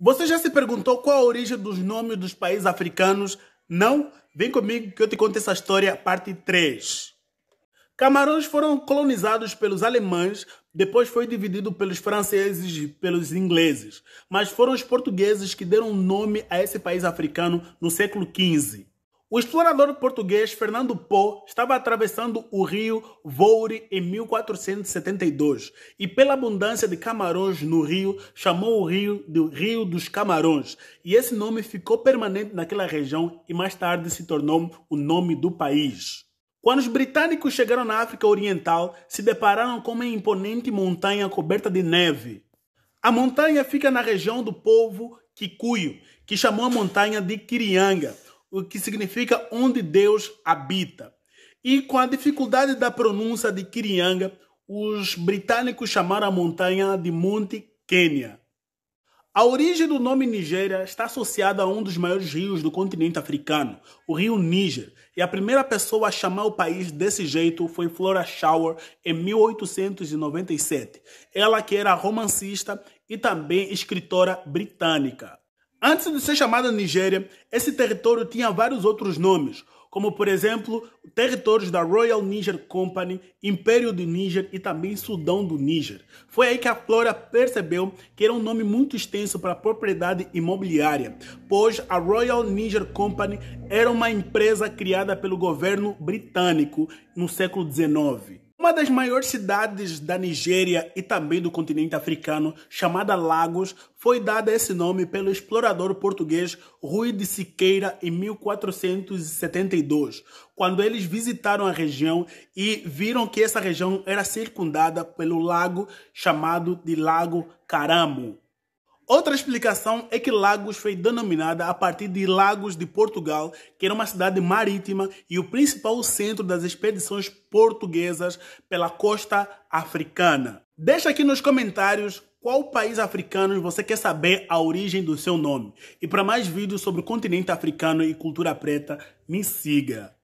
Você já se perguntou qual a origem dos nomes dos países africanos? Não? Vem comigo que eu te conto essa história, parte 3. Camarões foram colonizados pelos alemães, depois foi dividido pelos franceses e pelos ingleses, mas foram os portugueses que deram nome a esse país africano no século XV. O explorador português Fernando Po estava atravessando o rio Voure em 1472 e, pela abundância de camarões no rio, chamou o rio de Rio dos Camarões. E esse nome ficou permanente naquela região e mais tarde se tornou o nome do país. Quando os britânicos chegaram na África Oriental, se depararam com uma imponente montanha coberta de neve. A montanha fica na região do povo Kikuyu, que chamou a montanha de Kirianga o que significa onde Deus habita. E com a dificuldade da pronúncia de Kirianga, os britânicos chamaram a montanha de Monte Quênia. A origem do nome Nigéria está associada a um dos maiores rios do continente africano, o rio Níger, e a primeira pessoa a chamar o país desse jeito foi Flora Shower em 1897, ela que era romancista e também escritora britânica. Antes de ser chamada Nigéria, esse território tinha vários outros nomes, como por exemplo territórios da Royal Niger Company, Império do Níger e também Sudão do Níger. Foi aí que a Flora percebeu que era um nome muito extenso para propriedade imobiliária, pois a Royal Niger Company era uma empresa criada pelo governo britânico no século XIX. Uma das maiores cidades da Nigéria e também do continente africano, chamada Lagos, foi dada esse nome pelo explorador português Rui de Siqueira em 1472, quando eles visitaram a região e viram que essa região era circundada pelo lago chamado de Lago Caramo. Outra explicação é que Lagos foi denominada a partir de Lagos de Portugal, que era uma cidade marítima e o principal centro das expedições portuguesas pela costa africana. Deixa aqui nos comentários qual país africano você quer saber a origem do seu nome. E para mais vídeos sobre o continente africano e cultura preta, me siga.